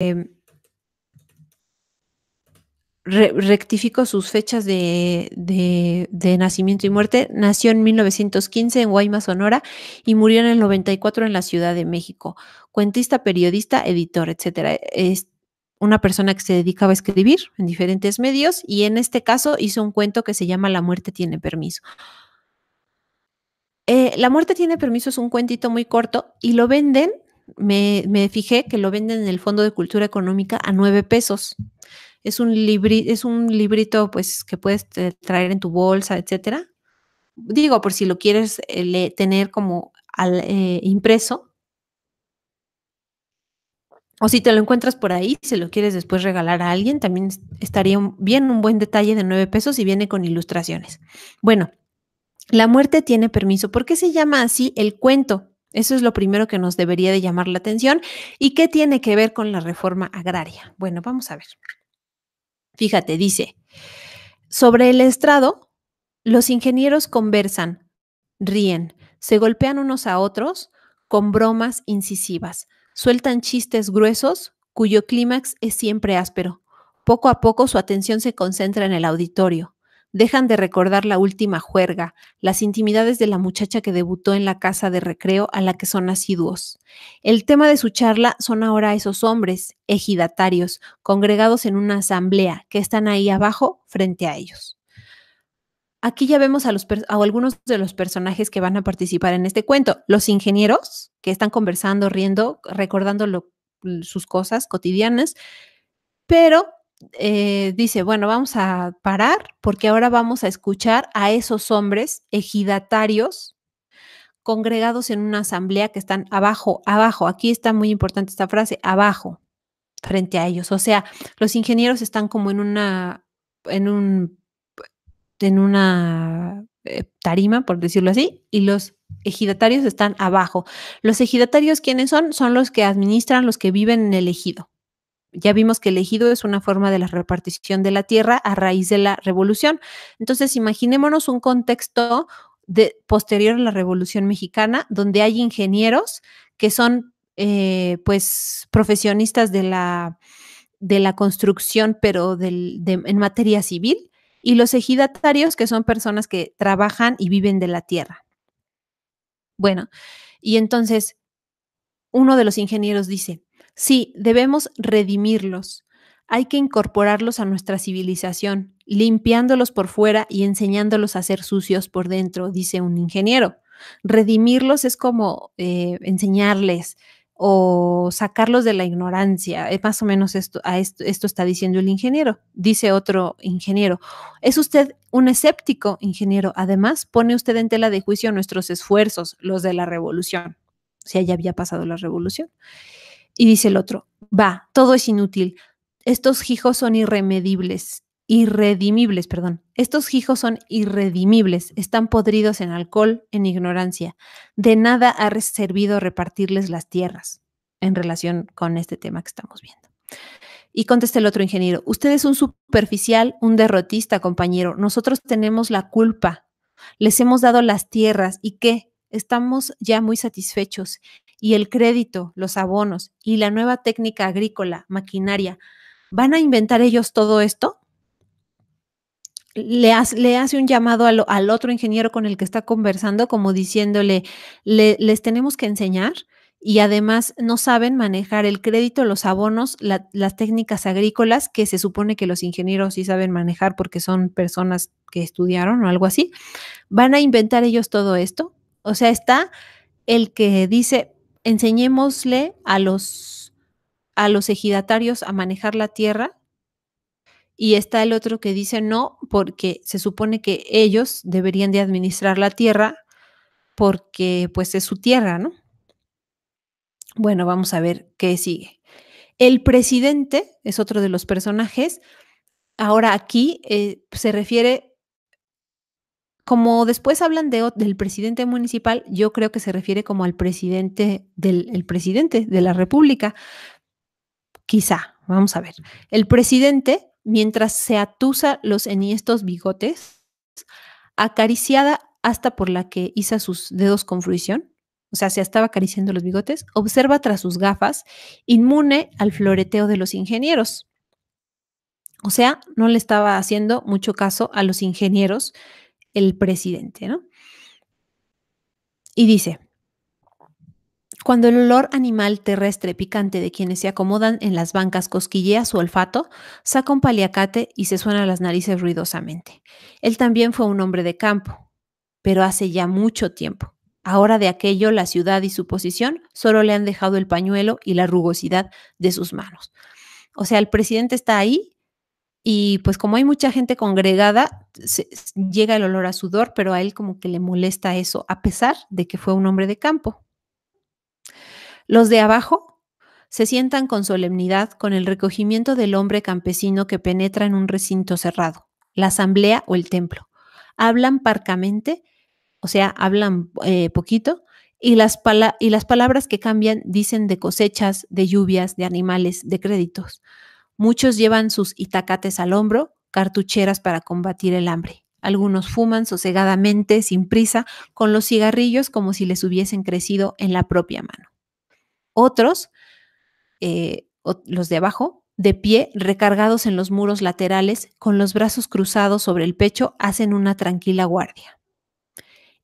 Em, rectificó sus fechas de, nacimiento y muerte. Nació en 1915 en Guaymas, Sonora, y murió en el 94 en la Ciudad de México. Cuentista, periodista, editor, etcétera. Es una persona que se dedicaba a escribir en diferentes medios y en este caso hizo un cuento que se llama La muerte tiene permiso. Eh, la muerte tiene permiso es un cuentito muy corto y lo venden me, fijé que lo venden en el Fondo de Cultura Económica a nueve pesos. Es un, es un librito pues, que puedes traer en tu bolsa, etcétera. Digo, por si lo quieres eh, tener como al, eh, impreso. O si te lo encuentras por ahí, si lo quieres después regalar a alguien, también estaría bien un buen detalle de nueve pesos y viene con ilustraciones. Bueno, la muerte tiene permiso. ¿Por qué se llama así el cuento? Eso es lo primero que nos debería de llamar la atención. ¿Y qué tiene que ver con la reforma agraria? Bueno, vamos a ver. Fíjate, dice, sobre el estrado, los ingenieros conversan, ríen, se golpean unos a otros con bromas incisivas, sueltan chistes gruesos cuyo clímax es siempre áspero. Poco a poco su atención se concentra en el auditorio. Dejan de recordar la última juerga, las intimidades de la muchacha que debutó en la casa de recreo a la que son asiduos. El tema de su charla son ahora esos hombres, ejidatarios, congregados en una asamblea, que están ahí abajo frente a ellos. Aquí ya vemos a, algunos de los personajes que van a participar en este cuento. Los ingenieros, que están conversando, riendo, recordando sus cosas cotidianas, pero eh, dice, bueno, vamos a parar porque ahora vamos a escuchar a esos hombres ejidatarios congregados en una asamblea que están abajo, abajo. Aquí está muy importante esta frase, abajo, frente a ellos. O sea, los ingenieros están como en una, en un, en una eh, tarima, por decirlo así, y los ejidatarios están abajo. Los ejidatarios, ¿quiénes son? Son los que administran, los que viven en el ejido. Ya vimos que el ejido es una forma de la repartición de la tierra a raíz de la revolución. Entonces, imaginémonos un contexto de, posterior a la revolución mexicana donde hay ingenieros que son eh, pues profesionistas de la, de la construcción, pero en materia civil, y los ejidatarios, que son personas que trabajan y viven de la tierra. Bueno, y entonces uno de los ingenieros dice, Sí, debemos redimirlos. Hay que incorporarlos a nuestra civilización, limpiándolos por fuera y enseñándolos a ser sucios por dentro, dice un ingeniero. Redimirlos es como eh, enseñarles o sacarlos de la ignorancia. más o menos esto, esto, esto está diciendo el ingeniero, dice otro ingeniero. Es usted un escéptico, ingeniero. Además, pone usted en tela de juicio nuestros esfuerzos, los de la revolución. Si allá ya había pasado la revolución. Y dice el otro, va, todo es inútil. Estos hijos son irremedibles, irredimibles, perdón. Estos hijos son irredimibles, están podridos en alcohol, en ignorancia. De nada ha servido repartirles las tierras en relación con este tema que estamos viendo. Y contesta el otro ingeniero, usted es un superficial, un derrotista, compañero. Nosotros tenemos la culpa. Les hemos dado las tierras y qué? Estamos ya muy satisfechos y el crédito, los abonos y la nueva técnica agrícola, maquinaria, ¿van a inventar ellos todo esto? Le hace, le, hace un llamado al, otro ingeniero con el que está conversando, como diciéndole, les tenemos que enseñar y además no saben manejar el crédito, los abonos, las técnicas agrícolas que se supone que los ingenieros sí saben manejar porque son personas que estudiaron o algo así. ¿Van a inventar ellos todo esto? O sea, está el que dice, enseñémosle a los, a los ejidatarios a manejar la tierra. Y está el otro que dice no, porque se supone que ellos deberían de administrar la tierra porque pues es su tierra, ¿no? Bueno, vamos a ver qué sigue. El presidente es otro de los personajes. Ahora aquí eh, se refiere como después hablan del presidente municipal, yo creo que se refiere como al presidente del presidente de la República. Quizá, vamos a ver. El presidente, mientras se atusa los enhiestos bigotes, acariciada hasta por la que hizo sus dedos con fruición, o sea, se estaba acariciando los bigotes, observa tras sus gafas, inmune al floreteo de los ingenieros. O sea, no le estaba haciendo mucho caso a los ingenieros el presidente, ¿no? Y dice, cuando el olor animal terrestre picante de quienes se acomodan en las bancas cosquillea su olfato, saca un paliacate y se suena las narices ruidosamente. Él también fue un hombre de campo, pero hace ya mucho tiempo. Ahora de aquello la ciudad y su posición solo le han dejado el pañuelo y la rugosidad de sus manos. O sea, el presidente está ahí y pues como hay mucha gente congregada, llega el olor a sudor, pero a él como que le molesta eso, a pesar de que fue un hombre de campo. Los de abajo se sientan con solemnidad con el recogimiento del hombre campesino que penetra en un recinto cerrado, la asamblea o el templo. Hablan parcamente, o sea, hablan eh, poquito, y las, y las palabras que cambian dicen de cosechas, de lluvias, de animales, de créditos. Muchos llevan sus itacates al hombro, cartucheras para combatir el hambre. Algunos fuman sosegadamente, sin prisa, con los cigarrillos como si les hubiesen crecido en la propia mano. Otros, eh, los de abajo, de pie, recargados en los muros laterales, con los brazos cruzados sobre el pecho, hacen una tranquila guardia.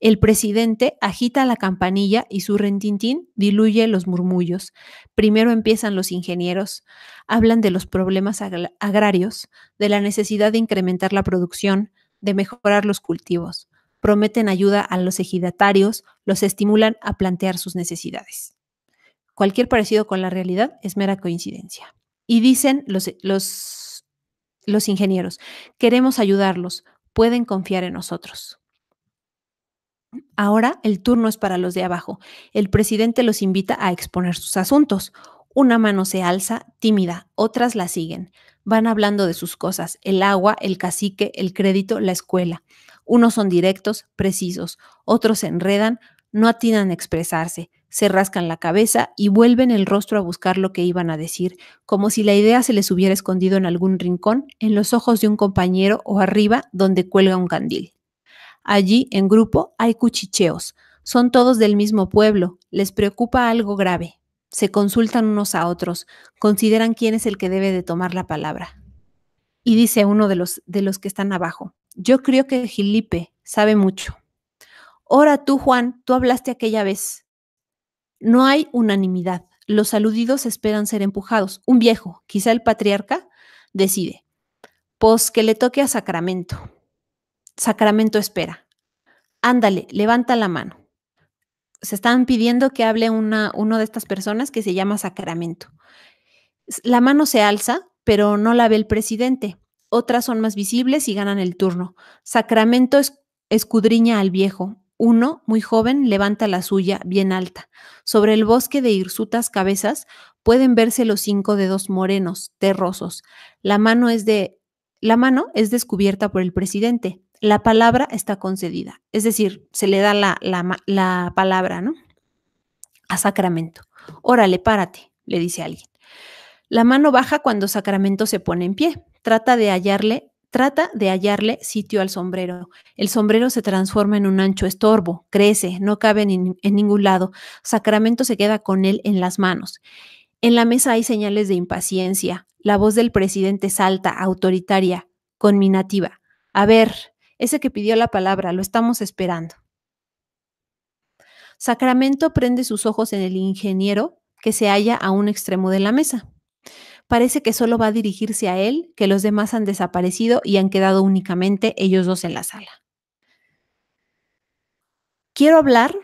El presidente agita la campanilla y su rentintín diluye los murmullos. Primero empiezan los ingenieros, hablan de los problemas agrarios, de la necesidad de incrementar la producción, de mejorar los cultivos. Prometen ayuda a los ejidatarios, los estimulan a plantear sus necesidades. Cualquier parecido con la realidad es mera coincidencia. Y dicen los, los ingenieros, queremos ayudarlos, pueden confiar en nosotros. Ahora el turno es para los de abajo. El presidente los invita a exponer sus asuntos. Una mano se alza, tímida, otras la siguen. Van hablando de sus cosas, el agua, el cacique, el crédito, la escuela. Unos son directos, precisos, otros se enredan, no atinan a expresarse, se rascan la cabeza y vuelven el rostro a buscar lo que iban a decir, como si la idea se les hubiera escondido en algún rincón, en los ojos de un compañero o arriba donde cuelga un candil. Allí, en grupo, hay cuchicheos. Son todos del mismo pueblo. Les preocupa algo grave. Se consultan unos a otros. Consideran quién es el que debe de tomar la palabra. Y dice uno de los, de los que están abajo. Yo creo que Gilipe sabe mucho. Ahora tú, Juan, tú hablaste aquella vez. No hay unanimidad. Los aludidos esperan ser empujados. Un viejo, quizá el patriarca, decide. Pues que le toque a Sacramento. Sacramento espera. Ándale, levanta la mano. Se están pidiendo que hable una, uno de estas personas que se llama Sacramento. La mano se alza, pero no la ve el presidente. Otras son más visibles y ganan el turno. Sacramento escudriña al viejo. Uno, muy joven, levanta la suya, bien alta. Sobre el bosque de hirsutas cabezas pueden verse los cinco dedos morenos, terrosos. La mano es de la mano es descubierta por el presidente la palabra está concedida, es decir, se le da la, la, palabra, ¿no? A sacramento. Órale, párate, le dice alguien. La mano baja cuando sacramento se pone en pie. Trata de hallarle Trata de hallarle sitio al sombrero. El sombrero se transforma en un ancho estorbo, crece, no cabe en ningún lado. Sacramento se queda con él en las manos. En la mesa hay señales de impaciencia. La voz del presidente salta, autoritaria, conminativa. A ver, ese que pidió la palabra, lo estamos esperando. Sacramento prende sus ojos en el ingeniero que se halla a un extremo de la mesa. Parece que solo va a dirigirse a él, que los demás han desaparecido y han quedado únicamente ellos dos en la sala. Quiero hablar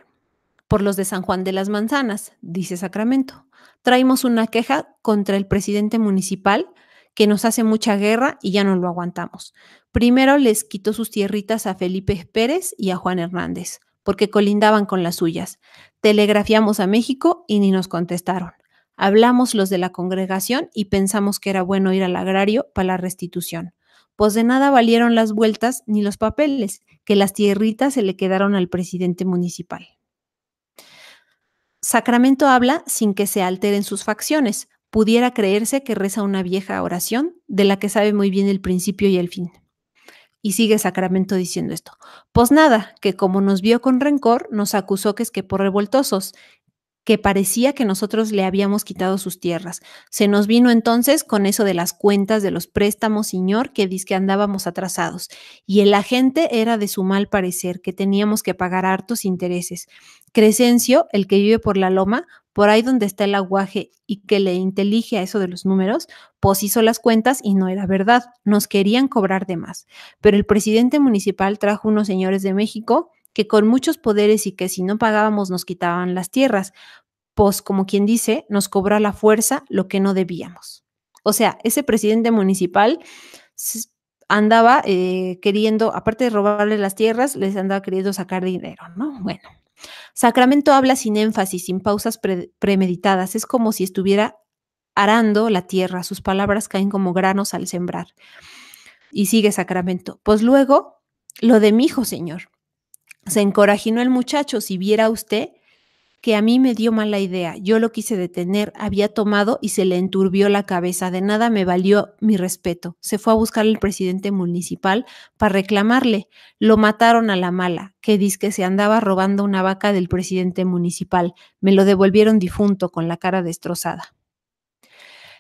por los de San Juan de las Manzanas, dice Sacramento. Traemos una queja contra el presidente municipal que nos hace mucha guerra y ya no lo aguantamos. Primero les quitó sus tierritas a Felipe Pérez y a Juan Hernández, porque colindaban con las suyas. Telegrafiamos a México y ni nos contestaron. Hablamos los de la congregación y pensamos que era bueno ir al agrario para la restitución. Pues de nada valieron las vueltas ni los papeles, que las tierritas se le quedaron al presidente municipal. Sacramento habla sin que se alteren sus facciones, pudiera creerse que reza una vieja oración de la que sabe muy bien el principio y el fin. Y sigue Sacramento diciendo esto. Pues nada, que como nos vio con rencor, nos acusó que es que por revoltosos, que parecía que nosotros le habíamos quitado sus tierras. Se nos vino entonces con eso de las cuentas de los préstamos, señor, que dice que andábamos atrasados. Y el agente era de su mal parecer, que teníamos que pagar hartos intereses. Crescencio, el que vive por la loma, por ahí donde está el aguaje y que le intelige a eso de los números, pues hizo las cuentas y no era verdad, nos querían cobrar de más. Pero el presidente municipal trajo unos señores de México que con muchos poderes y que si no pagábamos nos quitaban las tierras, pues como quien dice, nos cobra la fuerza lo que no debíamos. O sea, ese presidente municipal andaba eh, queriendo, aparte de robarle las tierras, les andaba queriendo sacar dinero, ¿no? Bueno, Sacramento habla sin énfasis, sin pausas premeditadas. Es como si estuviera arando la tierra. Sus palabras caen como granos al sembrar. Y sigue Sacramento. Pues luego, lo de mi hijo, señor. Se encorajinó el muchacho. Si viera usted que a mí me dio mala idea. Yo lo quise detener, había tomado y se le enturbió la cabeza. De nada me valió mi respeto. Se fue a buscar al presidente municipal para reclamarle. Lo mataron a la mala, que dice se andaba robando una vaca del presidente municipal. Me lo devolvieron difunto con la cara destrozada.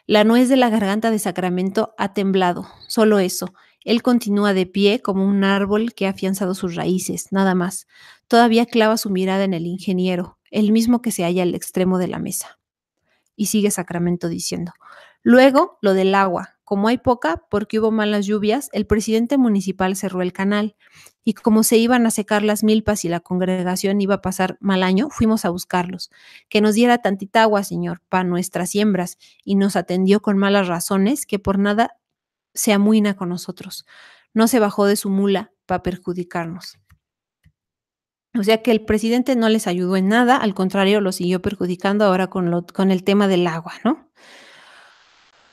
La nuez de la garganta de Sacramento ha temblado, solo eso. Él continúa de pie como un árbol que ha afianzado sus raíces, nada más. Todavía clava su mirada en el ingeniero, el mismo que se halla al extremo de la mesa. Y sigue Sacramento diciendo, luego lo del agua. Como hay poca, porque hubo malas lluvias, el presidente municipal cerró el canal y como se iban a secar las milpas y la congregación iba a pasar mal año, fuimos a buscarlos. Que nos diera tantita agua, señor, para nuestras siembras y nos atendió con malas razones que por nada se amuina con nosotros. No se bajó de su mula para perjudicarnos. O sea que el presidente no les ayudó en nada, al contrario, lo siguió perjudicando ahora con, el tema del agua, ¿no?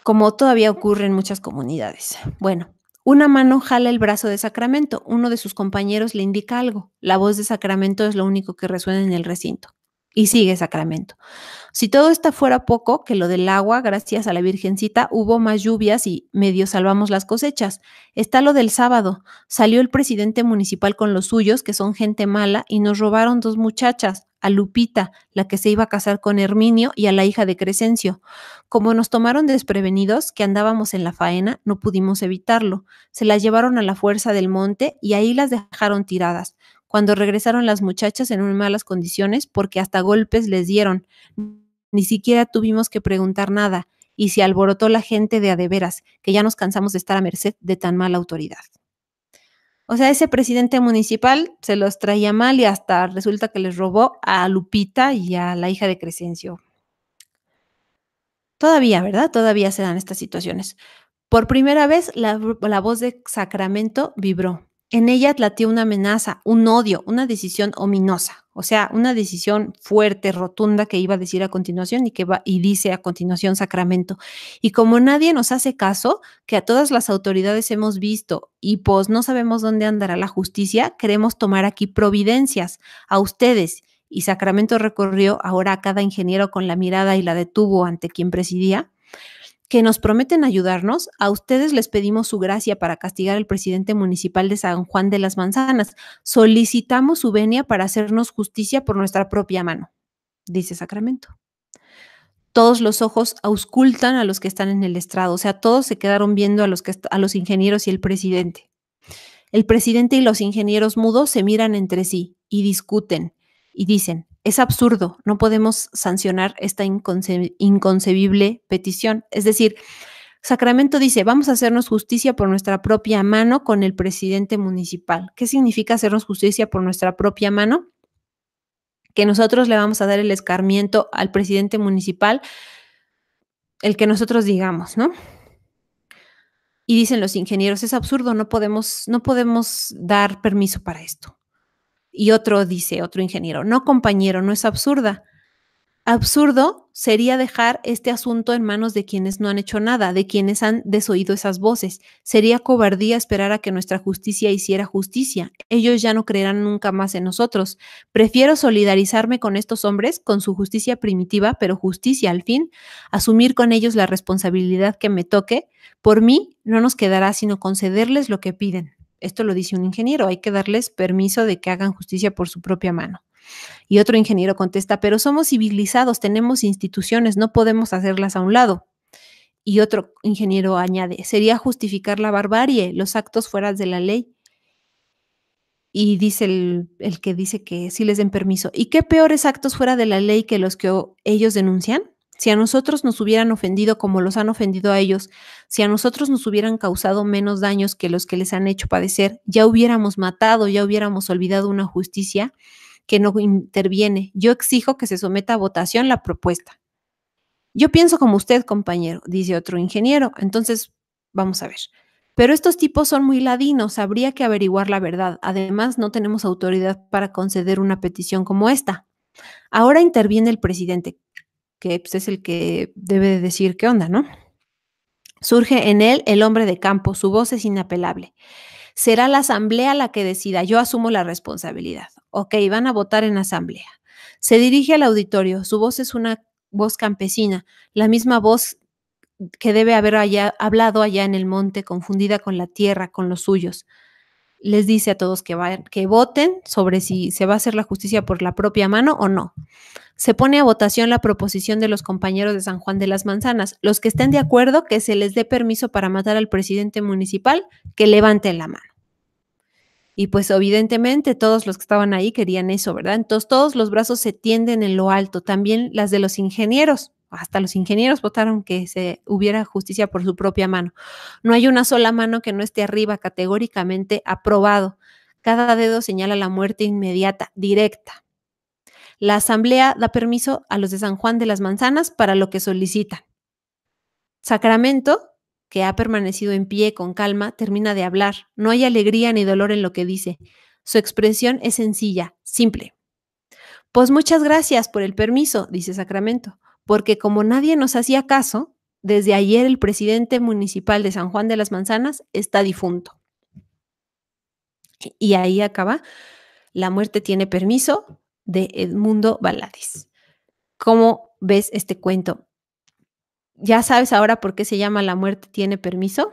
Como todavía ocurre en muchas comunidades. Bueno, una mano jala el brazo de Sacramento, uno de sus compañeros le indica algo, la voz de Sacramento es lo único que resuena en el recinto y sigue Sacramento. Si todo está fuera poco, que lo del agua, gracias a la Virgencita, hubo más lluvias y medio salvamos las cosechas. Está lo del sábado. Salió el presidente municipal con los suyos, que son gente mala, y nos robaron dos muchachas, a Lupita, la que se iba a casar con Herminio, y a la hija de Crescencio. Como nos tomaron desprevenidos, que andábamos en la faena, no pudimos evitarlo. Se las llevaron a la fuerza del monte y ahí las dejaron tiradas cuando regresaron las muchachas en malas condiciones porque hasta golpes les dieron. Ni siquiera tuvimos que preguntar nada y se alborotó la gente de adeveras, que ya nos cansamos de estar a merced de tan mala autoridad. O sea, ese presidente municipal se los traía mal y hasta resulta que les robó a Lupita y a la hija de Crescencio. Todavía, ¿verdad? Todavía se dan estas situaciones. Por primera vez, la voz de Sacramento vibró en ella latió una amenaza, un odio, una decisión ominosa, o sea, una decisión fuerte, rotunda que iba a decir a continuación y que va y dice a continuación Sacramento. Y como nadie nos hace caso, que a todas las autoridades hemos visto y pues no sabemos dónde andará la justicia, queremos tomar aquí providencias a ustedes. Y Sacramento recorrió ahora a cada ingeniero con la mirada y la detuvo ante quien presidía que nos prometen ayudarnos, a ustedes les pedimos su gracia para castigar al presidente municipal de San Juan de las Manzanas. Solicitamos su venia para hacernos justicia por nuestra propia mano, dice Sacramento. Todos los ojos auscultan a los que están en el estrado, o sea, todos se quedaron viendo a los, que, a los ingenieros y el presidente. El presidente y los ingenieros mudos se miran entre sí y discuten y dicen, es absurdo, no podemos sancionar esta inconcebible petición. Es decir, Sacramento dice, vamos a hacernos justicia por nuestra propia mano con el presidente municipal. ¿Qué significa hacernos justicia por nuestra propia mano? Que nosotros le vamos a dar el escarmiento al presidente municipal, el que nosotros digamos, ¿no? Y dicen los ingenieros, es absurdo, no podemos, no podemos dar permiso para esto. Y otro dice, otro ingeniero, no compañero, no es absurda. Absurdo sería dejar este asunto en manos de quienes no han hecho nada, de quienes han desoído esas voces. Sería cobardía esperar a que nuestra justicia hiciera justicia. Ellos ya no creerán nunca más en nosotros. Prefiero solidarizarme con estos hombres, con su justicia primitiva, pero justicia al fin, asumir con ellos la responsabilidad que me toque. Por mí no nos quedará sino concederles lo que piden esto lo dice un ingeniero, hay que darles permiso de que hagan justicia por su propia mano. Y otro ingeniero contesta, pero somos civilizados, tenemos instituciones, no podemos hacerlas a un lado. Y otro ingeniero añade, sería justificar la barbarie, los actos fuera de la ley. Y dice el, que dice que sí les den permiso. ¿Y qué peores actos fuera de la ley que los que ellos denuncian? Si a nosotros nos hubieran ofendido como los han ofendido a ellos, si a nosotros nos hubieran causado menos daños que los que les han hecho padecer, ya hubiéramos matado, ya hubiéramos olvidado una justicia que no interviene. Yo exijo que se someta a votación la propuesta. Yo pienso como usted, compañero, dice otro ingeniero. Entonces, vamos a ver. Pero estos tipos son muy ladinos, habría que averiguar la verdad. Además, no tenemos autoridad para conceder una petición como esta. Ahora interviene el presidente que pues, es el que debe decir qué onda, ¿no? Surge en él el hombre de campo, su voz es inapelable. Será la asamblea la que decida, yo asumo la responsabilidad. Ok, van a votar en asamblea. Se dirige al auditorio, su voz es una voz campesina, la misma voz que debe haber hablado allá en el monte, confundida con la tierra, con los suyos les dice a todos que, que voten sobre si se va a hacer la justicia por la propia mano o no. Se pone a votación la proposición de los compañeros de San Juan de las Manzanas. Los que estén de acuerdo que se les dé permiso para matar al presidente municipal, que levanten la mano. Y pues evidentemente todos los que estaban ahí querían eso, ¿verdad? Entonces todos los brazos se tienden en lo alto, también las de los ingenieros hasta los ingenieros votaron que se hubiera justicia por su propia mano. No hay una sola mano que no esté arriba, categóricamente aprobado. Cada dedo señala la muerte inmediata, directa. La asamblea da permiso a los de San Juan de las Manzanas para lo que solicitan. Sacramento, que ha permanecido en pie con calma, termina de hablar. No hay alegría ni dolor en lo que dice. Su expresión es sencilla, simple. Pues muchas gracias por el permiso, dice Sacramento porque como nadie nos hacía caso, desde ayer el presidente municipal de San Juan de las Manzanas está difunto. Y ahí acaba. La muerte tiene permiso de Edmundo Valadís. ¿Cómo ves este cuento? ¿Ya sabes ahora por qué se llama La muerte tiene permiso?